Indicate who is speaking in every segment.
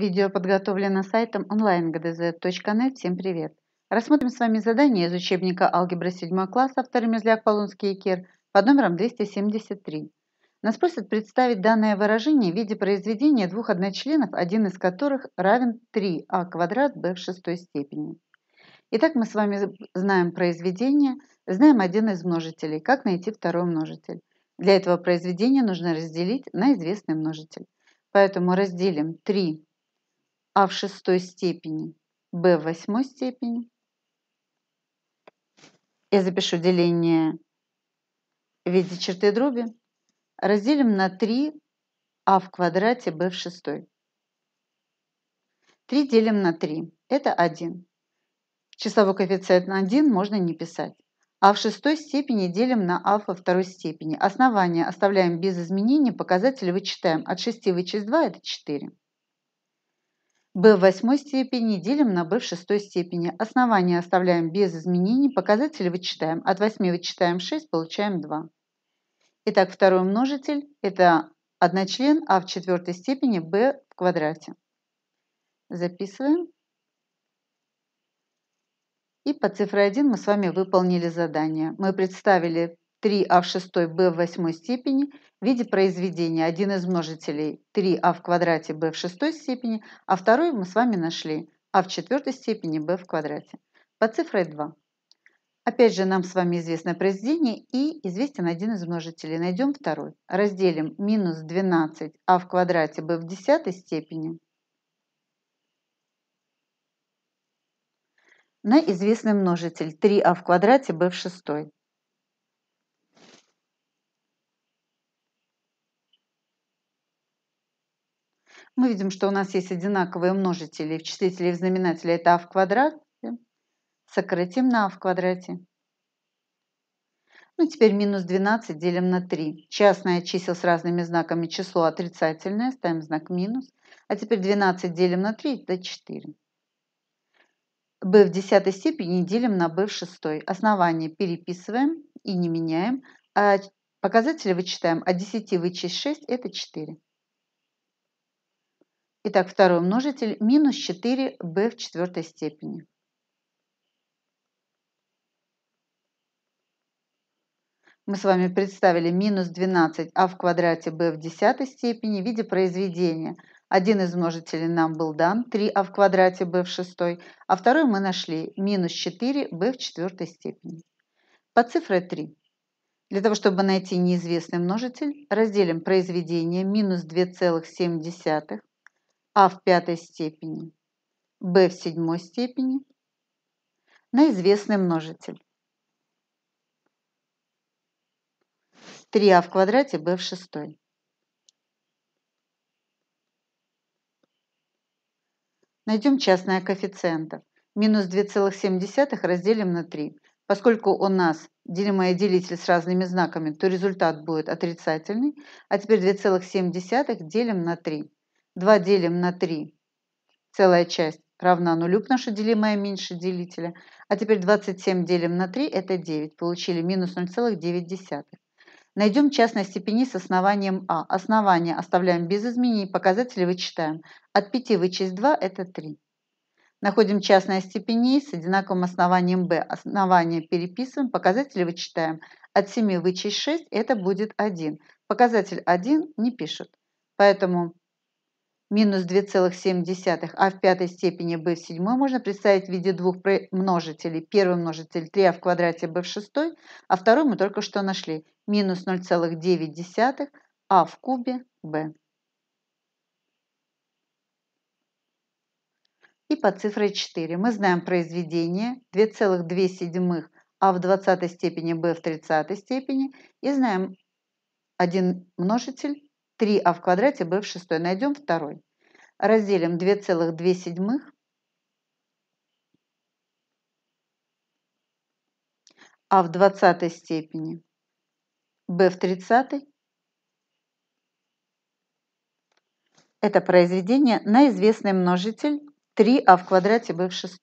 Speaker 1: Видео подготовлено сайтом online.gdz.net. Всем привет! Рассмотрим с вами задание из учебника алгебра 7 класса автор Мерзляк, Полонский и Кер под номером 273. Нас просят представить данное выражение в виде произведения двух одночленов, один из которых равен 3а квадрат b в шестой степени. Итак, мы с вами знаем произведение, знаем один из множителей, как найти второй множитель. Для этого произведения нужно разделить на известный множитель. Поэтому разделим 3 а в шестой степени b в восьмой степени. Я запишу деление в виде черты дроби. Разделим на 3а в квадрате b в шестой. 3 делим на 3. Это 1. Числовой коэффициент на 1 можно не писать. А в шестой степени делим на а во второй степени. Основание оставляем без изменений, показатели вычитаем. От 6 вычесть 2 – это 4 b в восьмой степени делим на b в шестой степени. Основание оставляем без изменений, показатели вычитаем. От 8 вычитаем 6, получаем 2. Итак, второй множитель – это одночлен а в четвертой степени b в квадрате. Записываем. И по цифре 1 мы с вами выполнили задание. Мы представили 3а в шестой, b в восьмой степени в виде произведения один из множителей 3а в квадрате b в шестой степени, а второй мы с вами нашли а в четвертой степени b в квадрате По цифрой 2. Опять же, нам с вами известно произведение и известен один из множителей. Найдем второй. Разделим минус 12 а в квадрате b в десятой степени на известный множитель 3а в квадрате b в шестой. Мы видим, что у нас есть одинаковые множители в числителе и в знаменателе. Это а в квадрате. Сократим на а в квадрате. Ну, теперь минус 12 делим на 3. Частное чисел с разными знаками число отрицательное. Ставим знак минус. А теперь 12 делим на 3, это 4. b в десятой степени делим на b в шестой. Основание переписываем и не меняем. А показатели вычитаем. От а 10 вычесть 6, это 4. Итак, второй множитель минус 4b в четвертой степени. Мы с вами представили минус 12а в квадрате b в десятой степени в виде произведения. Один из множителей нам был дан, 3а в квадрате b в шестой, а второй мы нашли, минус 4b в четвертой степени. По цифре 3. Для того, чтобы найти неизвестный множитель, разделим произведение минус 2,7 а в пятой степени, b в седьмой степени на известный множитель. 3а в квадрате, b в шестой. Найдем частное коэффициентов. Минус 2,7 разделим на 3. Поскольку у нас делимое делитель с разными знаками, то результат будет отрицательный. А теперь 2,7 делим на 3. 2 делим на 3, целая часть равна нулю, потому что делимое меньше делителя. А теперь 27 делим на 3, это 9. Получили минус 0,9. Найдем частные степени с основанием А. Основание оставляем без изменений, показатели вычитаем. От 5 вычесть 2 – это 3. Находим частные степени с одинаковым основанием b. Основание переписываем, показатели вычитаем. От 7 вычесть 6 – это будет 1. Показатель 1 не пишут. Поэтому минус 2,7, а в пятой степени b в седьмой можно представить в виде двух множителей. Первый множитель 3а в квадрате b в шестой, а второй мы только что нашли. Минус 0,9 а в кубе b. И под цифрой 4 мы знаем произведение 2,2 а в 20 степени b в 30 степени и знаем один множитель 3а в квадрате b в шестой. Найдем второй разделим 2,2 седьмых, а в 20 степени b в 30 это произведение на известный множитель 3а в квадрате b в 6.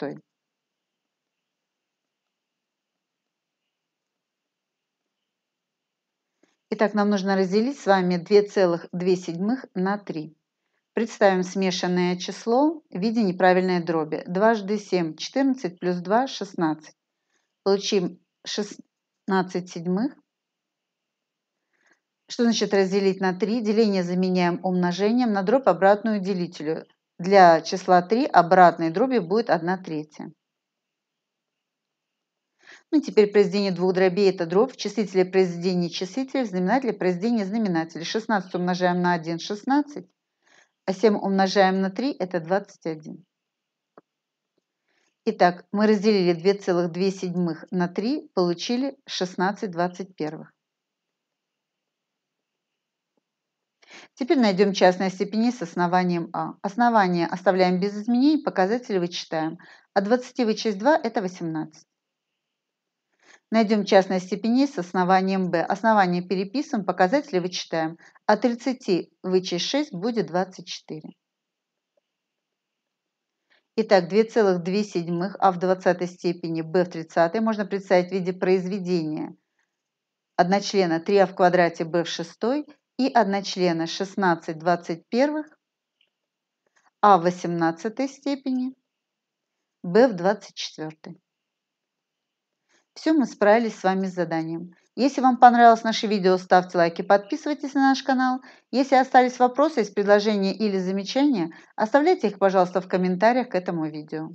Speaker 1: Итак, нам нужно разделить с вами 2,2 на 3. Представим смешанное число в виде неправильной дроби. Дважды 7 – 14, плюс 2 – 16. Получим 16 седьмых. Что значит разделить на 3? Деление заменяем умножением на дробь обратную делителю. Для числа 3 обратной дроби будет 1 третья. Ну, теперь произведение двух дробей – это дробь. В числителе произведение числителей, в знаменателе произведение знаменателей. 16 умножаем на 1 – 16 а 7 умножаем на 3 – это 21. Итак, мы разделили 2,2 седьмых на 3, получили 16 21. Теперь найдем частные степени с основанием А. Основание оставляем без изменений, показатели вычитаем. А 20 вычесть 2 – это 18. Найдем частные степени с основанием b. Основание переписываем, показатели вычитаем. от 30 вычесть 6 будет 24. Итак, 2,2 седьмых а в 20 степени b в 30 можно представить в виде произведения одночлена 3а в квадрате b в 6 и одночлена 16 21 а в 18 степени b в 24. Все, мы справились с вами с заданием. Если вам понравилось наше видео, ставьте лайки, подписывайтесь на наш канал. Если остались вопросы из предложения или замечания, оставляйте их, пожалуйста, в комментариях к этому видео.